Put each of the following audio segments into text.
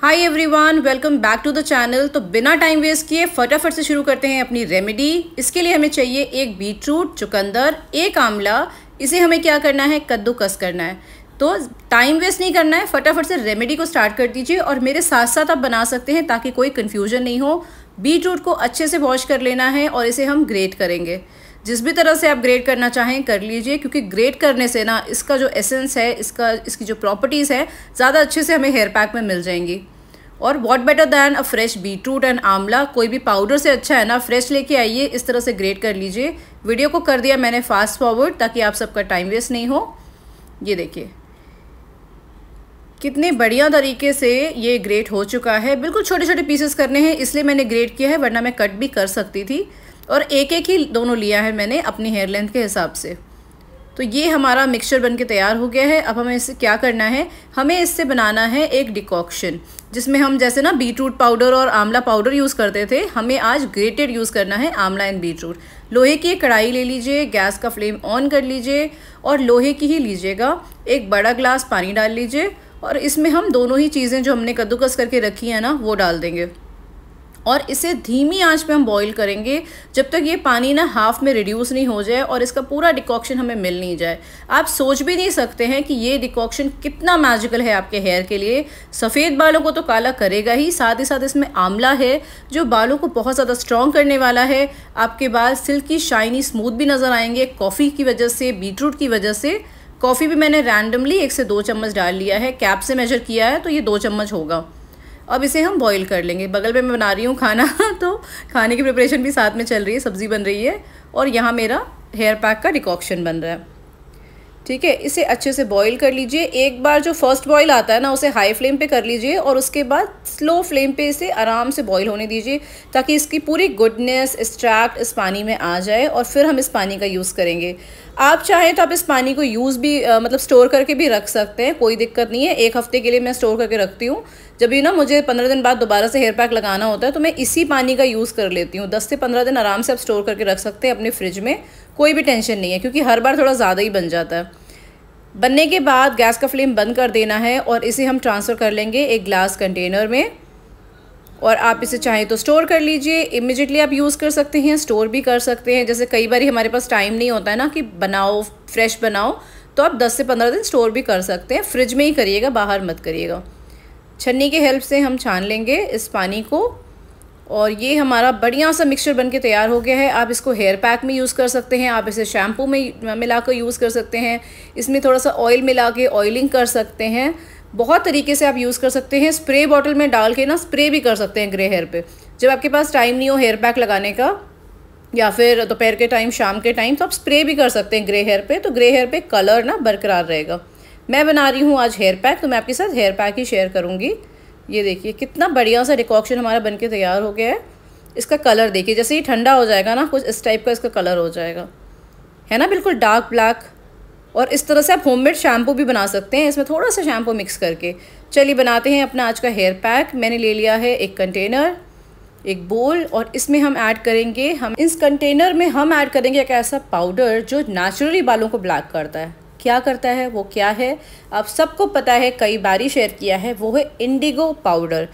hi everyone welcome back to the channel तो बिना time waste किए फटाफट से शुरू करते हैं अपनी रेमेडी इसके लिए हमें चाहिए एक बीटरूट चुकंदर एक आंवला इसे हमें क्या करना है कद्दूकस करना है तो टाइम वेस्ट नहीं करना है फटाफट से रेमेडी को स्टार्ट कर दीजिए और मेरे साथ साथ आप बना सकते हैं ताकि कोई कन्फ्यूजन नहीं हो बीटरूट को अच्छे से वॉश कर लेना है और इसे हम ग्रेट करेंगे जिस भी तरह से आप ग्रेड करना चाहें कर लीजिए क्योंकि ग्रेड करने से ना इसका जो एसेंस है इसका इसकी जो प्रॉपर्टीज़ है ज़्यादा अच्छे से हमें हेयर पैक में मिल जाएंगी और what better than a fresh beetroot and amla कोई भी पाउडर से अच्छा है ना फ्रेश लेके आइए इस तरह से ग्रेट कर लीजिए वीडियो को कर दिया मैंने फास्ट फॉरवर्ड ताकि आप सबका टाइम वेस्ट नहीं हो ये देखिए कितने बढ़िया तरीके से ये ग्रेट हो चुका है बिल्कुल छोटे छोटे पीसेस करने हैं इसलिए मैंने ग्रेट किया है वरना मैं कट भी कर सकती थी और एक एक ही दोनों लिया है मैंने अपनी हेयर लेंथ के हिसाब से तो ये हमारा मिक्सचर बनके तैयार हो गया है अब हमें इससे क्या करना है हमें इससे बनाना है एक डिकॉक्शन जिसमें हम जैसे ना बीटरूट पाउडर और आंवला पाउडर यूज़ करते थे हमें आज ग्रेटेड यूज़ करना है आंवला एंड बीटरूट लोहे की एक कढ़ाई ले लीजिए गैस का फ्लेम ऑन कर लीजिए और लोहे की ही लीजिएगा एक बड़ा ग्लास पानी डाल लीजिए और इसमें हम दोनों ही चीज़ें जो हमने कद्दूकस करके रखी हैं ना वो डाल देंगे और इसे धीमी आंच पे हम बॉईल करेंगे जब तक ये पानी ना हाफ में रिड्यूस नहीं हो जाए और इसका पूरा डिकॉक्शन हमें मिल नहीं जाए आप सोच भी नहीं सकते हैं कि ये डिकॉक्शन कितना मैजिकल है आपके हेयर के लिए सफ़ेद बालों को तो काला करेगा ही साथ ही साथ इसमें आंवला है जो बालों को बहुत ज़्यादा स्ट्रॉन्ग करने वाला है आपके बाल सिल्की शाइनी स्मूथ भी नज़र आएंगे कॉफ़ी की वजह से बीटरूट की वजह से कॉफ़ी भी मैंने रैंडमली एक से दो चम्मच डाल लिया है कैप से मेजर किया है तो ये दो चम्मच होगा अब इसे हम बॉईल कर लेंगे बगल में मैं बना रही हूँ खाना तो खाने की प्रिपरेशन भी साथ में चल रही है सब्ज़ी बन रही है और यहाँ मेरा हेयर पैक का डिकॉक्शन बन रहा है ठीक है इसे अच्छे से बॉईल कर लीजिए एक बार जो फर्स्ट बॉईल आता है ना उसे हाई फ्लेम पे कर लीजिए और उसके बाद स्लो फ्लेम पे इसे आराम से बॉईल होने दीजिए ताकि इसकी पूरी गुडनेस एक्स्ट्रैक्ट इस पानी में आ जाए और फिर हम इस पानी का यूज़ करेंगे आप चाहें तो आप इस पानी को यूज़ भी आ, मतलब स्टोर करके भी रख सकते हैं कोई दिक्कत नहीं है एक हफ़्ते के लिए मैं स्टोर करके रखती हूँ जब भी ना मुझे पंद्रह दिन बाद दोबारा से हेयर पैक लगाना होता है तो मैं इसी पानी का यूज़ कर लेती हूँ दस से पंद्रह दिन आराम से आप स्टोर करके रख सकते हैं अपने फ्रिज में कोई भी टेंशन नहीं है क्योंकि हर बार थोड़ा ज़्यादा ही बन जाता है बनने के बाद गैस का फ्लेम बंद कर देना है और इसे हम ट्रांसफ़र कर लेंगे एक ग्लास कंटेनर में और आप इसे चाहें तो स्टोर कर लीजिए इमिजिएटली आप यूज़ कर सकते हैं स्टोर भी कर सकते हैं जैसे कई बार हमारे पास टाइम नहीं होता है ना कि बनाओ फ्रेश बनाओ तो आप 10 से 15 दिन स्टोर भी कर सकते हैं फ्रिज में ही करिएगा बाहर मत करिएगा छन्नी के हेल्प से हम छान लेंगे इस पानी को और ये हमारा बढ़िया सा मिक्सचर बनके तैयार हो गया है आप इसको हेयर पैक में यूज़ कर सकते हैं आप इसे शैम्पू में मिला कर यूज़ कर सकते हैं इसमें थोड़ा सा ऑयल मिला के ऑयलिंग कर सकते हैं बहुत तरीके से आप यूज़ कर सकते हैं स्प्रे बॉटल में डाल के ना स्प्रे भी कर सकते हैं ग्रे हेयर पर जब आपके पास टाइम नहीं हो हेयर पैक लगाने का या फिर दोपहर के टाइम शाम के टाइम तो आप स्प्रे भी कर सकते हैं ग्रे हेयर पर तो ग्रे हेयर पर कलर ना बरकरार रहेगा मैं बना रही हूँ आज हेयर पैक तो मैं आपके साथ हेयर पैक ही शेयर करूँगी ये देखिए कितना बढ़िया सा डिकॉक्शन हमारा बन के तैयार हो गया है इसका कलर देखिए जैसे ही ठंडा हो जाएगा ना कुछ इस टाइप का इसका कलर हो जाएगा है ना बिल्कुल डार्क ब्लैक और इस तरह से आप होममेड शैम्पू भी बना सकते हैं इसमें थोड़ा सा शैम्पू मिक्स करके चलिए बनाते हैं अपना आज का हेयर पैक मैंने ले लिया है एक कंटेनर एक बोल और इसमें हम ऐड करेंगे हम इस कंटेनर में हम ऐड करेंगे एक ऐसा पाउडर जो नेचुरली बालों को ब्लैक करता है क्या करता है वो क्या है आप सबको पता है कई बार ही शेयर किया है वो है इंडिगो पाउडर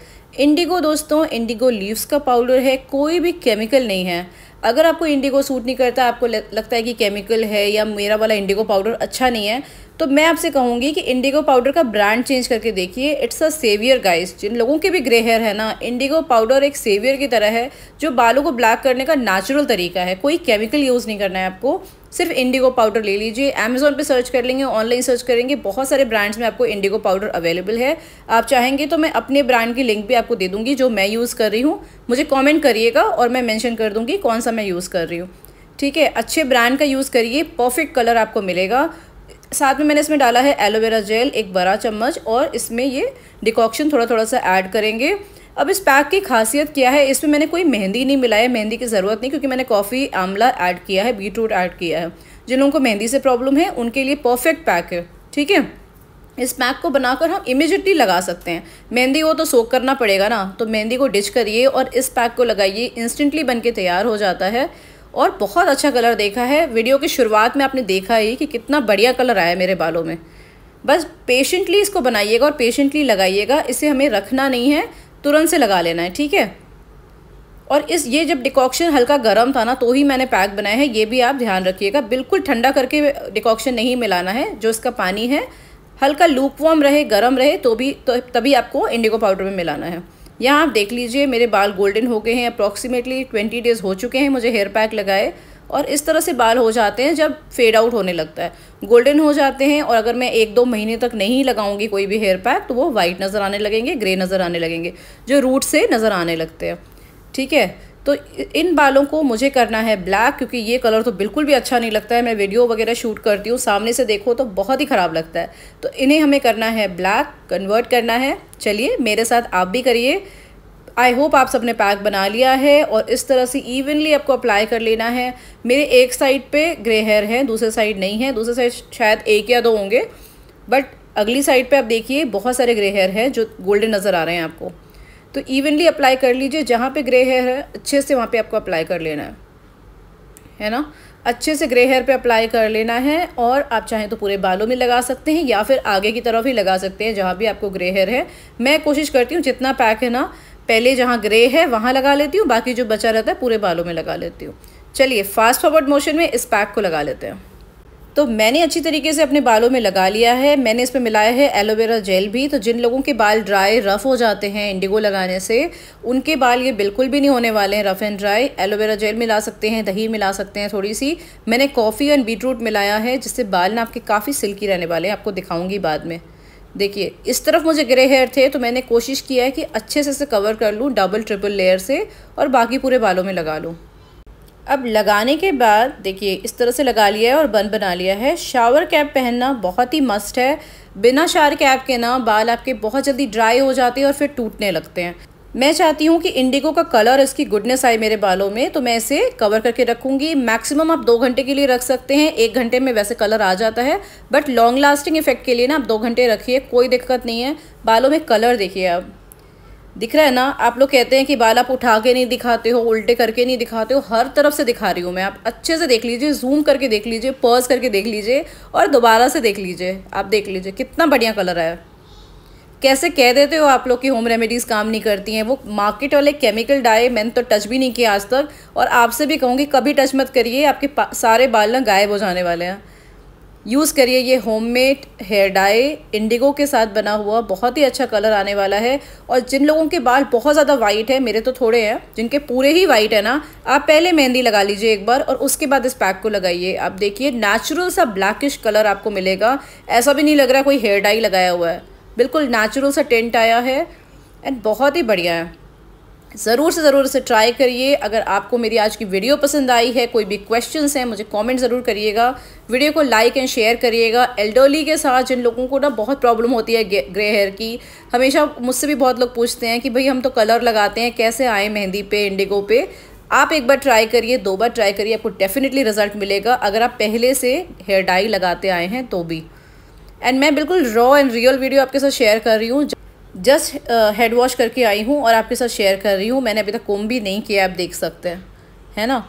इंडिगो दोस्तों इंडिगो लीव्स का पाउडर है कोई भी केमिकल नहीं है अगर आपको इंडिगो सूट नहीं करता आपको लगता है कि केमिकल है या मेरा वाला इंडिगो पाउडर अच्छा नहीं है तो मैं आपसे कहूँगी कि इंडिगो पाउडर का ब्रांड चेंज करके देखिए इट्स अ सेवियर गाइस जिन लोगों के भी ग्रे हेयर है ना इंडिगो पाउडर एक सेवियर की तरह है जो बालों को ब्लैक करने का नेचुरल तरीका है कोई केमिकल यूज़ नहीं करना है आपको सिर्फ इंडिगो पाउडर ले लीजिए अमेज़ोन पे सर्च कर लेंगे ऑनलाइन सर्च करेंगे बहुत सारे ब्रांड्स में आपको इंडिगो पाउडर अवेलेबल है आप चाहेंगे तो मैं अपने ब्रांड की लिंक भी आपको दे दूँगी जो मैं यूज़ कर रही हूँ मुझे कॉमेंट करिएगा और मैं मैंशन कर दूँगी कौन सा मैं यूज़ कर रही हूँ ठीक है अच्छे ब्रांड का यूज़ करिए परफेक्ट कलर आपको मिलेगा साथ में मैंने इसमें डाला है एलोवेरा जेल एक बड़ा चम्मच और इसमें ये डिकॉक्शन थोड़ा थोड़ा सा ऐड करेंगे अब इस पैक की खासियत क्या है इसमें मैंने कोई मेहंदी नहीं मिलाया है मेहंदी की ज़रूरत नहीं क्योंकि मैंने कॉफ़ी आमला ऐड किया है बीट रूट ऐड किया है जिन लोगों को मेहंदी से प्रॉब्लम है उनके लिए परफेक्ट पैक है ठीक है इस पैक को बनाकर हम इमिजिएटली लगा सकते हैं मेहंदी को तो सोख करना पड़ेगा ना तो मेहंदी को डिच करिए और इस पैक को लगाइए इंस्टेंटली बन के तैयार हो जाता है और बहुत अच्छा कलर देखा है वीडियो की शुरुआत में आपने देखा ही कि कितना बढ़िया कलर आया मेरे बालों में बस पेशेंटली इसको बनाइएगा और पेशेंटली लगाइएगा इसे हमें रखना नहीं है तुरंत से लगा लेना है ठीक है और इस ये जब डिकॉक्शन हल्का गर्म था ना तो ही मैंने पैक बनाया है ये भी आप ध्यान रखिएगा बिल्कुल ठंडा करके डिकॉक्शन नहीं मिलाना है जो इसका पानी है हल्का लूकवॉर्म रहे गर्म रहे तो भी तो तभी आपको इंडिगो पाउडर में मिलाना है यहाँ आप देख लीजिए मेरे बाल गोल्डन हो गए हैं अप्रॉक्सीमेटली ट्वेंटी डेज़ हो चुके हैं मुझे हेयर पैक लगाए और इस तरह से बाल हो जाते हैं जब फेड आउट होने लगता है गोल्डन हो जाते हैं और अगर मैं एक दो महीने तक नहीं लगाऊंगी कोई भी हेयर पैक तो वो वाइट नज़र आने लगेंगे ग्रे नज़र आने लगेंगे जो रूट से नज़र आने लगते हैं ठीक है तो इन बालों को मुझे करना है ब्लैक क्योंकि ये कलर तो बिल्कुल भी अच्छा नहीं लगता है मैं वीडियो वगैरह शूट करती हूँ सामने से देखो तो बहुत ही ख़राब लगता है तो इन्हें हमें करना है ब्लैक कन्वर्ट करना है चलिए मेरे साथ आप भी करिए आई होप आप सबने पैक बना लिया है और इस तरह से इवनली आपको अप्लाई कर लेना है मेरे एक साइड पे ग्रे हेयर है दूसरे साइड नहीं है दूसरे साइड शायद एक या दो होंगे बट अगली साइड पे आप देखिए बहुत सारे ग्रे हेयर हैं जो गोल्डन नज़र आ रहे हैं आपको तो इवनली अप्लाई कर लीजिए जहाँ पे ग्रे हेयर है अच्छे से वहाँ पे आपको अप्लाई कर लेना है है ना अच्छे से ग्रे हेयर पे अप्लाई कर लेना है और आप चाहें तो पूरे बालों में लगा सकते हैं या फिर आगे की तरफ ही लगा सकते हैं जहाँ भी आपको ग्रे हेयर है मैं कोशिश करती हूँ जितना पैक है ना पहले जहाँ ग्रे है वहाँ लगा लेती हूँ बाकी जो बचा रहता है पूरे बालों में लगा लेती हूँ चलिए फास्ट फॉरवर्ड मोशन में इस पैक को लगा लेते हैं तो मैंने अच्छी तरीके से अपने बालों में लगा लिया है मैंने इस पर मिलाया है एलोवेरा जेल भी तो जिन लोगों के बाल ड्राई रफ़ हो जाते हैं इंडिगो लगाने से उनके बाल ये बिल्कुल भी नहीं होने वाले हैं rough and dry aloe vera gel मिला सकते हैं दही मिला सकते हैं थोड़ी सी मैंने कॉफ़ी एंड बीटरूट मिलाया है जिससे बाल ना आपके काफ़ी सिल्की रहने वाले हैं आपको दिखाऊँगी बाद में देखिए इस तरफ मुझे ग्रे हेयर थे तो मैंने कोशिश किया है कि अच्छे से इसे कवर कर लूँ डबल ट्रिपल लेयर से और बाकी पूरे बालों में लगा लूँ अब लगाने के बाद देखिए इस तरह से लगा लिया है और बन बना लिया है शावर कैप पहनना बहुत ही मस्ट है बिना शावर कैप के ना बाल आपके बहुत जल्दी ड्राई हो जाते हैं और फिर टूटने लगते हैं मैं चाहती हूँ कि इंडिगो का कलर इसकी गुडनेस आए मेरे बालों में तो मैं इसे कवर करके रखूँगी मैक्सिमम आप दो घंटे के लिए रख सकते हैं एक घंटे में वैसे कलर आ जाता है बट लॉन्ग लास्टिंग इफेक्ट के लिए ना आप दो घंटे रखिए कोई दिक्कत नहीं है बालों में कलर देखिए आप दिख रहा है ना आप लोग कहते हैं कि बाल आप उठा के नहीं दिखाते हो उल्टे करके नहीं दिखाते हो हर तरफ से दिखा रही हूँ मैं आप अच्छे से देख लीजिए जूम करके देख लीजिए पर्स करके देख लीजिए और दोबारा से देख लीजिए आप देख लीजिए कितना बढ़िया कलर है कैसे कह देते हो आप लोग कि होम रेमेडीज़ काम नहीं करती हैं वो मार्केट वाले केमिकल डाए मैंने तो टच भी नहीं किया आज तक और आपसे भी कहूँगी कभी टच मत करिए आपके सारे बाल ना गायब हो जाने वाले हैं यूज़ करिए ये होममेड हेयर डाई इंडिगो के साथ बना हुआ बहुत ही अच्छा कलर आने वाला है और जिन लोगों के बाल बहुत ज़्यादा वाइट है मेरे तो थोड़े हैं जिनके पूरे ही वाइट है ना आप पहले मेहंदी लगा लीजिए एक बार और उसके बाद इस पैक को लगाइए आप देखिए नेचुरल सा ब्लैकिश कलर आपको मिलेगा ऐसा भी नहीं लग रहा कोई हेयर डाई लगाया हुआ है बिल्कुल नेचुरल सा टेंट आया है एंड बहुत ही बढ़िया है ज़रूर से ज़रूर इसे ट्राई करिए अगर आपको मेरी आज की वीडियो पसंद आई है कोई भी क्वेश्चंस हैं मुझे कमेंट ज़रूर करिएगा वीडियो को लाइक एंड शेयर करिएगा एल्डरली के साथ जिन लोगों को ना बहुत प्रॉब्लम होती है ग्रे हेयर की हमेशा मुझसे भी बहुत लोग पूछते हैं कि भाई हम तो कलर लगाते हैं कैसे आए मेहंदी पे इंडिगो पे आप एक बार ट्राई करिए दो बार ट्राई करिए आपको डेफिनेटली रिजल्ट मिलेगा अगर आप पहले से हेयर डाई लगाते आए हैं तो भी एंड मैं बिल्कुल रॉ एंड रियल वीडियो आपके साथ शेयर कर रही हूँ जस्ट हेड वॉश करके आई हूँ और आपके साथ शेयर कर रही हूँ मैंने अभी तक कोम भी नहीं किया आप देख सकते हैं है ना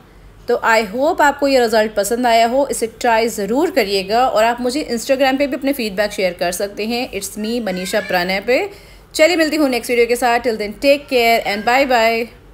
तो आई होप आपको ये रिज़ल्ट पसंद आया हो इसे ट्राई ज़रूर करिएगा और आप मुझे इंस्टाग्राम पे भी अपने फीडबैक शेयर कर सकते हैं इट्स मी मनीषा प्रणय पे चलिए मिलती हूँ नेक्स्ट वीडियो के साथ till then take care and bye bye